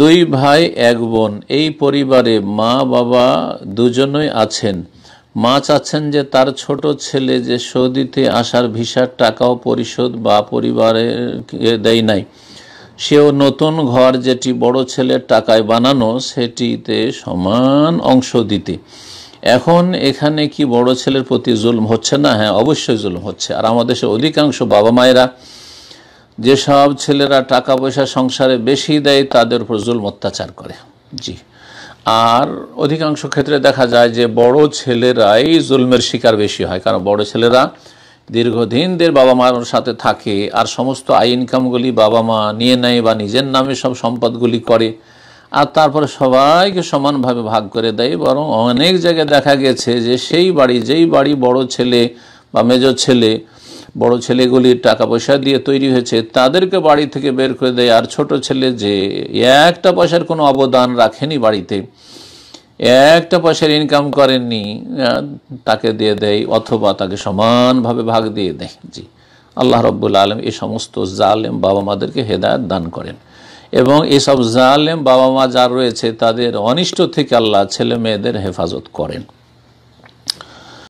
দুই ভাই এক বোন এই পরিবারে মা বাবা দুজনই আছেন মা চাচ্ছেন যে তার ছোট ছেলে যে সৌদিতে আসার ভিসার টাকাও পরিশোধ বা পরিবারে দেয় নাই সেও নতুন ঘর যেটি বড় ছেলের টাকায় বানানো সেটিতে সমান অংশ দিতে এখন এখানে কি বড় ছেলের প্রতি জুলম হচ্ছে না হ্যাঁ অবশ্যই জুলম হচ্ছে আর আমাদের অধিকাংশ বাবা মায়েরা যেসব ছেলেরা টাকা পয়সা সংসারে বেশি দেয় তাদের উপর জুল অত্যাচার করে জি আর অধিকাংশ ক্ষেত্রে দেখা যায় যে বড় ছেলেরাই জুলমের শিকার বেশি হয় কারণ বড় ছেলেরা দীর্ঘদিনদের বাবা মার সাথে থাকে আর সমস্ত আই ইনকামগুলি বাবা মা নিয়ে নেয় বা নিজের নামে সব সম্পদগুলি করে আর তারপরে সবাইকে সমানভাবে ভাগ করে দেয় বরং অনেক জায়গায় দেখা গেছে যে সেই বাড়ি যেই বাড়ি বড় ছেলে বা মেজ ছেলে বড় ছেলেগুলি টাকা পয়সা দিয়ে তৈরি হয়েছে তাদেরকে বাড়ি থেকে বের করে দেয় আর ছোট ছেলে যে একটা পয়সার কোনো অবদান রাখেনি বাড়িতে একটা পয়সার ইনকাম করেননি তাকে দিয়ে দেয় অথবা তাকে সমানভাবে ভাগ দিয়ে দেয় জি আল্লাহ রব্বুল আলম এই সমস্ত জালেম বাবা মাদেরকে হেদায়ত দান করেন এবং এসব জালেম বাবা মা যার রয়েছে তাদের অনিষ্ট থেকে আল্লাহ ছেলে মেয়েদের হেফাজত করেন